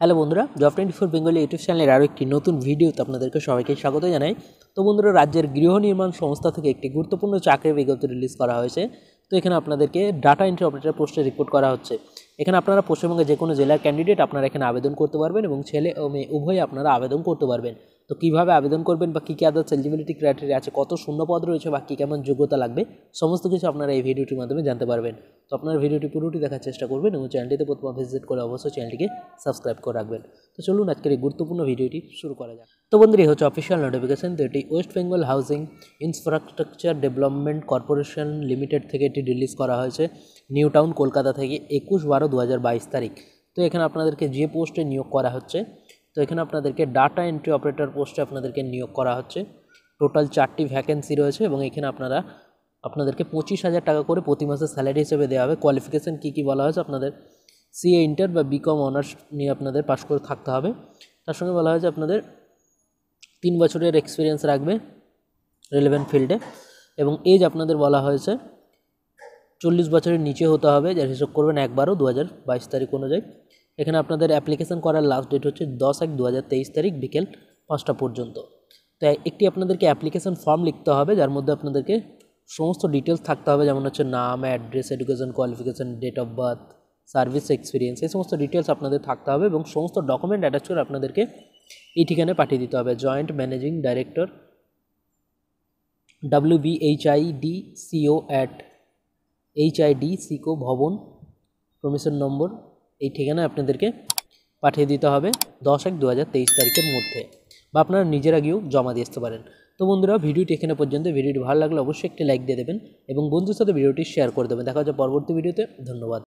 hello বন্ধুরা job twenty four Bengali YouTube চ্যানেলের আরও একটি নতুন ভিডিওতে আপনাদেরকে সবাইকে স্বাগত জানাই তো বন্ধুরা রাজ্যের গৃহ নির্মাণ সংস্থা থেকে একটি গুরুত্বপূর্ণ চাকরির বিজ্ঞপ্তি রিলিজ করা হয়েছে তো এখানে আপনাদেরকে ডাটা এন্ট্রি অপারেটার পোস্টে রিপোর্ট করা হচ্ছে এখানে আপনারা পশ্চিমবঙ্গের যে কোনো জেলার ক্যান্ডিডেট আপনারা এখানে আবেদন করতে পারবেন এবং ছেলে ও মেয়ে উভয়ে আপনারা আবেদন করতে পারবেন তো কীভাবে আবেদন করবেন বা কী কী আদার্স এলিজিবিলিটি ক্রাইটেরিয়া আছে কত শূন্যপদ রয়েছে বা কী কেমন যোগ্যতা লাগবে সমস্ত কিছু আপনারা এই ভিডিওটির মাধ্যমে জানতে পারবেন আপনারা ভিডিওটি পুরোটি দেখার চেষ্টা করবেন এবং চ্যানেলটিতে প্রথম ভিজিট করে অবশ্যই চ্যানেলটিকে সাবস্ক্রাইব করে রাখবেন তো চলুন আজকের এই গুরুত্বপূর্ণ ভিডিওটি শুরু করা যাক তো বন্ধুরা হচ্ছে অফিসিয়াল নোটিফিকেশন তো এটি West Bengal housing infrastructure development corporation limited থেকে এটি রিলিজ করা হয়েছে নিউ টাউন কলকাতা থেকে একুশ বারো দু তারিখ তো এখানে আপনাদেরকে যে পোস্টে নিয়োগ করা হচ্ছে তো এখানে আপনাদেরকে ডাটা এন্ট্রি অপারেটর পোস্টে আপনাদেরকে নিয়োগ করা হচ্ছে টোটাল চারটি ভ্যাকেন্সি রয়েছে এবং এখানে আপনারা আপনাদেরকে পঁচিশ হাজার টাকা করে প্রতি মাসে স্যালারি হিসেবে দেওয়া হবে কোয়ালিফিকেশান কী কী বলা হয়েছে আপনাদের সিএ ইন্টার বা বিকম অনার্স নিয়ে আপনাদের পাশ করে থাকতে হবে তার সঙ্গে বলা হয়েছে আপনাদের তিন বছরের এক্সপিরিয়েন্স রাখবে রেলেভেন্ট ফিল্ডে এবং এজ আপনাদের বলা হয়েছে চল্লিশ বছরের নিচে হতে হবে যার হিসেব করবেন একবারও দু হাজার বাইশ তারিখ অনুযায়ী এখানে আপনাদের অ্যাপ্লিকেশান করার লাস্ট ডেট হচ্ছে দশ এক দু হাজার তেইশ তারিখ বিকেল পাঁচটা পর্যন্ত তাই একটি আপনাদেরকে অ্যাপ্লিকেশান ফর্ম লিখতে হবে যার মধ্যে আপনাদেরকে সমস্ত ডিটেলস থাকতে হবে যেমন হচ্ছে নাম address education qualification date of birth service experience এই সমস্ত ডিটেলস আপনাদের থাকতে হবে এবং সমস্ত ডকুমেন্ট অ্যাটাচ করে আপনাদেরকে এই ঠিকানায় পাঠিয়ে দিতে হবে joint managing director W D CO at ডি সিকো ভবন প্রমিশন নম্বর এই ঠিকানায় আপনাদেরকে পাঠিয়ে দিতে হবে দশ এক দু তারিখের মধ্যে বা আপনারা নিজেরা গিয়েও জমা দিয়ে আসতে পারেন তো বন্ধুরা ভিডিওটি এখানে পর্যন্ত ভিডিওটি ভালো লাগলে অবশ্যই একটি লাইক দিয়ে দেবেন এবং বন্ধুর সাথে ভিডিওটি শেয়ার করে দেবেন দেখা হচ্ছে পরবর্তী ভিডিওতে ধন্যবাদ